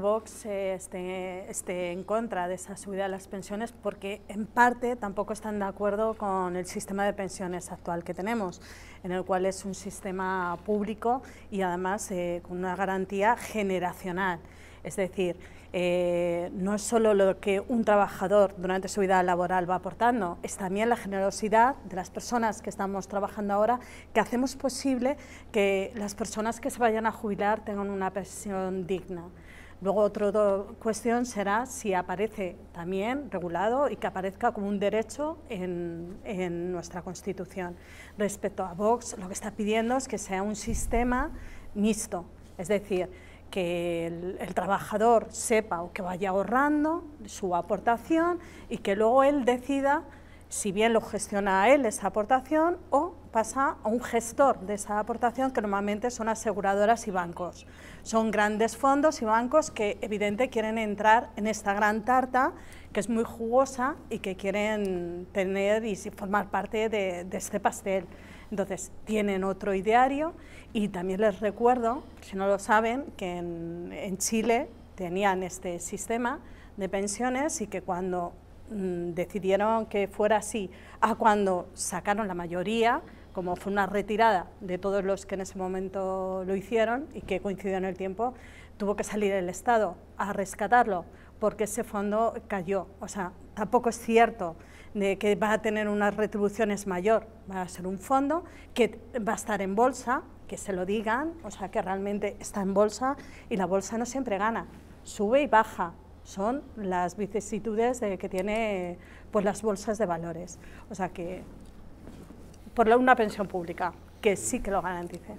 Vox este, esté, en contra de esa subida de las pensiones porque en parte tampoco están de acuerdo con el sistema de pensiones actual que tenemos, en el cual es un sistema público y además eh, con una garantía generacional. Es decir, eh, no es solo lo que un trabajador durante su vida laboral va aportando, es también la generosidad de las personas que estamos trabajando ahora, que hacemos posible que las personas que se vayan a jubilar tengan una pensión digna. Luego otra cuestión será si aparece también regulado y que aparezca como un derecho en, nuestra Constitución. Respecto a Vox, lo que está pidiendo es que sea un sistema mixto, es decir, que el, trabajador sepa o que vaya ahorrando su aportación y que luego él decida si bien lo gestiona a él esa aportación o pasa a un gestor de esa aportación, que normalmente son aseguradoras y bancos. Son grandes fondos y bancos que, evidente, quieren entrar en esta gran tarta, que es muy jugosa y que quieren tener y formar parte de, este pastel. Entonces, tienen otro ideario y también les recuerdo, si no lo saben, que en, en Chile tenían este sistema de pensiones y que cuando mm, decidieron que fuera así a cuando sacaron la mayoría, como fue una retirada de todos los que en ese momento lo hicieron y que coincidió en el tiempo, tuvo que salir el Estado a rescatarlo porque ese fondo cayó. O sea, tampoco es cierto de que va a tener unas retribuciones mayor, va a ser un fondo que va a estar en bolsa, que se lo digan, o sea, que realmente está en bolsa y la bolsa no siempre gana, sube y baja, son las vicisitudes que tiene pues las bolsas de valores. O sea que por una pensión pública, que sí que lo garantice.